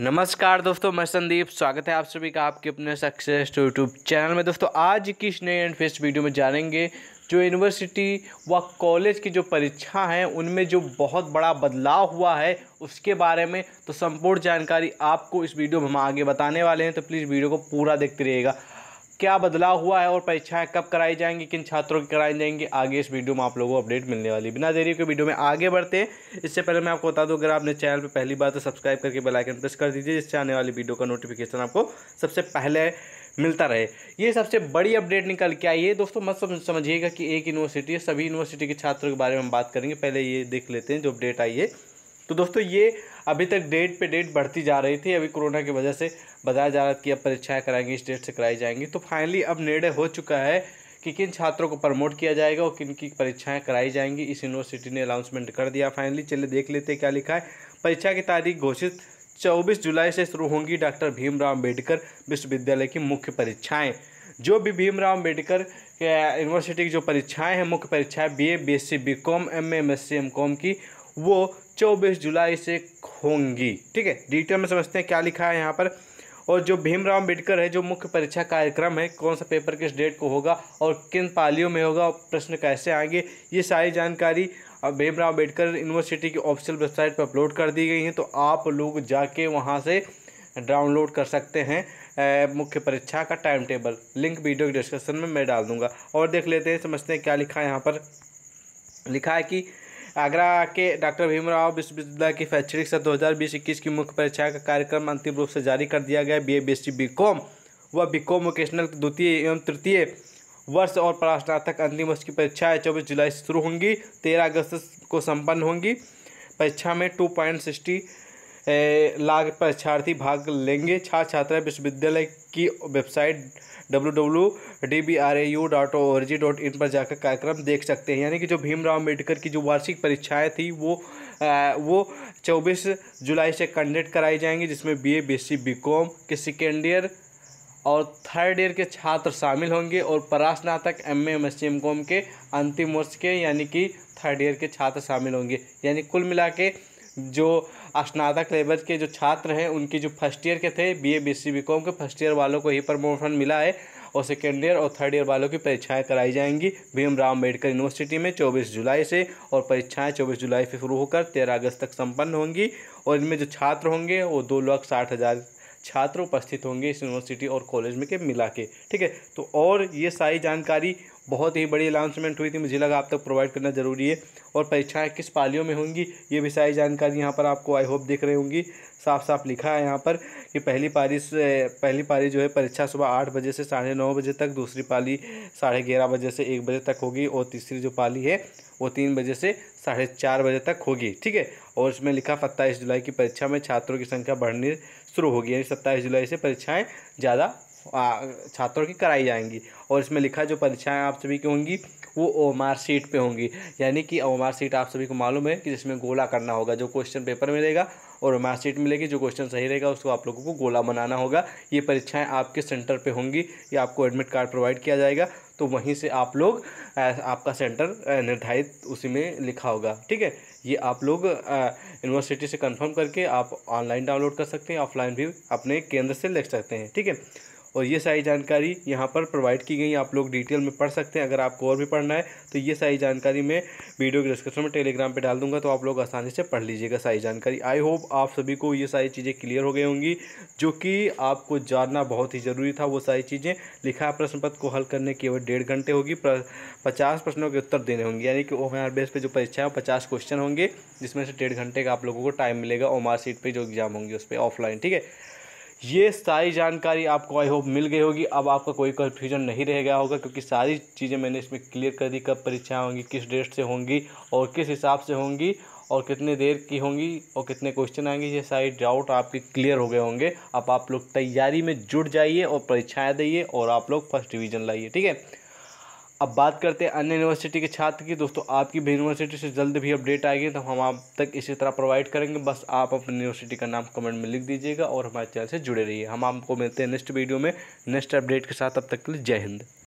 नमस्कार दोस्तों मैं संदीप स्वागत है आप सभी का आपके अपने सक्सेस टू यूट्यूब चैनल में दोस्तों आज की इस नए एंड फेस्ट वीडियो में जानेंगे जो यूनिवर्सिटी व कॉलेज की जो परीक्षा हैं उनमें जो बहुत बड़ा बदलाव हुआ है उसके बारे में तो संपूर्ण जानकारी आपको इस वीडियो में हम आगे बताने वाले हैं तो प्लीज़ वीडियो को पूरा देखते रहिएगा क्या बदलाव हुआ है और परीक्षाएं कब कराई जाएंगी किन छात्रों की कराई जाएंगी आगे इस वीडियो में आप लोगों को अपडेट मिलने वाली बिना देरी के वीडियो में आगे बढ़ते हैं इससे पहले मैं आपको बता दूं अगर आपने चैनल पर पहली बार तो सब्सक्राइब करके बेल आइकन प्रेस कर दीजिए जिससे आने वाली वीडियो का नोटिफिकेशन आपको सबसे पहले मिलता रहे ये सबसे बड़ी अपडेट निकल के आई है दोस्तों मत समझिएगा कि एक यूनिवर्सिटी है सभी यूनिवर्सिटी के छात्रों के बारे में हम बात करेंगे पहले ये देख लेते हैं जो अपडेट आई है तो दोस्तों ये अभी तक डेट पे डेट बढ़ती जा रही थी अभी कोरोना की वजह से बताया जा रहा था कि अब परीक्षाएँ कराएंगी इस डेट से कराई जाएंगी तो फाइनली अब निर्णय हो चुका है कि किन छात्रों को प्रमोट किया जाएगा और किन की परीक्षाएं कराई जाएंगी इस यूनिवर्सिटी ने अनाउंसमेंट कर दिया फाइनली चलिए देख लेते क्या लिखा है परीक्षा की तारीख घोषित 24 जुलाई से शुरू होंगी डॉक्टर भीमराव अम्बेडकर विश्वविद्यालय की मुख्य परीक्षाएं जो भी भीमराव अम्बेडकर यूनिवर्सिटी की जो परीक्षाएं हैं मुख्य परीक्षाएं BA BSc BCom MA MSc MCom की वो 24 जुलाई से होंगी ठीक है डिटेल में समझते हैं क्या लिखा है यहाँ पर और जो भीमराव अम्बेडकर है जो मुख्य परीक्षा कार्यक्रम है कौन सा पेपर किस डेट को होगा और किन पालियों में होगा और प्रश्न कैसे आएंगे ये सारी जानकारी भीमराव अम्बेडकर यूनिवर्सिटी की ऑफिशियल वेबसाइट पर अपलोड कर दी गई हैं तो आप लोग जाके वहाँ से डाउनलोड कर सकते हैं मुख्य परीक्षा का टाइम टेबल लिंक वीडियो के डिस्क्रिप्शन में मैं डाल दूंगा और देख लेते हैं समझते हैं क्या लिखा है यहाँ पर लिखा है कि आगरा के डॉक्टर भीमराव विश्वविद्यालय की शैक्षणिक सत्र दो हज़ार बीस इक्कीस की मुख्य परीक्षा का कार्यक्रम अंतिम रूप से जारी कर दिया गया B A B S C B com व बी कॉम वोकेशनल द्वितीय एवं तृतीय वर्ष और परास्नातक अंतिम वर्ष की परीक्षाएँ चौबीस जुलाई से शुरू होंगी तेरह अगस्त को संपन्न होंगी परीक्षा में टू पॉइंट सिक्सटी लाख परीक्षार्थी भाग लेंगे छात्र छात्राएं विश्वविद्यालय की website W D B R A U dot O R G dot in पर जाकर कार्यक्रम देख सकते हैं यानी कि जो भीमराव अम्बेडकर की जो वार्षिक परीक्षाएं थी वो आ, वो 24 जुलाई से कंडक्ट कराई जाएंगी जिसमें B A B C B com के सेकेंड ईयर और थर्ड ईयर के छात्र शामिल होंगे और परास्नातक M M S M com के अंतिम वर्ष के यानी कि थर्ड ईयर के छात्र शामिल होंगे यानी कुल मिला के जो स्नातक लेवल के जो छात्र हैं उनकी जो फर्स्ट ईयर के थे B A B C B com के फर्स्ट ईयर वालों को ही प्रमोशन मिला है और सेकेंड ईयर और थर्ड ईयर वालों की परीक्षाएं कराई जाएंगी भीमराव अम्बेडकर यूनिवर्सिटी में 24 जुलाई से और परीक्षाएं 24 जुलाई से शुरू होकर 13 अगस्त तक संपन्न होंगी और इनमें जो छात्र होंगे वो दो लाख साठ हज़ार छात्र उपस्थित होंगे इस यूनिवर्सिटी और कॉलेज में के मिला के ठीक है तो और ये सारी जानकारी बहुत ही बड़ी अनाउंसमेंट हुई थी मुझे लगा आप तक प्रोवाइड करना ज़रूरी है और परीक्षाएँ किस पालियों में होंगी ये भी सारी जानकारी यहाँ पर आपको आई होप देख रही होंगी साफ साफ लिखा है यहाँ पर कि पहली पारी से पहली पारी जो है परीक्षा सुबह आठ बजे से साढ़े नौ बजे तक दूसरी पाली साढ़े ग्यारह बजे से एक बजे तक होगी और तीसरी जो पाली है वो तीन बजे से साढ़े चार बजे तक होगी ठीक है और इसमें लिखा सत्ताईस जुलाई की परीक्षा में छात्रों की संख्या बढ़नी शुरू होगी यानी सत्ताईस जुलाई से परीक्षाएँ ज़्यादा छात्रों की कराई जाएंगी और इसमें लिखा जो परीक्षाएं आप सभी की होंगी वो ओ सीट पे होंगी यानी कि ओ सीट आप सभी को मालूम है कि जिसमें गोला करना होगा जो क्वेश्चन पेपर मिलेगा और ओ सीट मिलेगी जो क्वेश्चन सही रहेगा उसको आप लोगों को गोला बनाना होगा ये परीक्षाएँ आपके सेंटर पर होंगी या आपको एडमिट कार्ड प्रोवाइड किया जाएगा तो वहीं से आप लोग आपका सेंटर निर्धारित उसी में लिखा होगा ठीक है ये आप लोग यूनिवर्सिटी से कंफर्म करके आप ऑनलाइन डाउनलोड कर सकते हैं ऑफलाइन भी अपने केंद्र से लिख सकते हैं ठीक है और ये सारी जानकारी यहाँ पर प्रोवाइड की गई आप लोग डिटेल में पढ़ सकते हैं अगर आपको और भी पढ़ना है तो ये सारी जानकारी मैं वीडियो के डिस्क्रिप्शन में टेलीग्राम पर डाल दूंगा तो आप लोग आसानी से पढ़ लीजिएगा सारी जानकारी आई होप आप सभी को ये सारी चीज़ें क्लियर हो गई होंगी जो कि आपको जानना बहुत ही ज़रूरी था वो सारी चीज़ें लिखा प्रश्न पत्र को हल करने केवल डेढ़ घंटे होगी पचास प्रश्नों के उत्तर देने होंगे यानी कि ओम आर बेस पर जो परीक्षा है पचास क्वेश्चन होंगे जिसमें से डेढ़ घंटे का आप लोगों को टाइम मिलेगा ओम आर सीट पर जो एग्ज़ाम होंगे उस पर ऑफलाइन ठीक है ये सारी जानकारी आपको आई होप मिल गई होगी अब आपका कोई कन्फ्यूजन नहीं रह गया होगा क्योंकि सारी चीज़ें मैंने इसमें क्लियर कर दी कब परीक्षाएँ होंगी किस डेट से होंगी और किस हिसाब से होंगी और कितने देर की होंगी और कितने क्वेश्चन आएंगे ये सारे डाउट आपके क्लियर हो गए होंगे अब आप लोग तैयारी में जुट जाइए और परीक्षाएँ दिए और आप लोग फर्स्ट डिवीज़न लाइए ठीक है अब बात करते हैं अन्य यूनिवर्सिटी के छात्र की दोस्तों आपकी भी यूनिवर्सिटी से जल्द भी अपडेट आएगी तो हम आप तक इसी तरह प्रोवाइड करेंगे बस आप अपनी यूनिवर्सिटी का नाम कमेंट में लिख दीजिएगा और हमारे चैनल से जुड़े रहिए हम आपको मिलते हैं नेक्स्ट वीडियो में नेक्स्ट अपडेट के साथ अब तक के लिए जय हिंद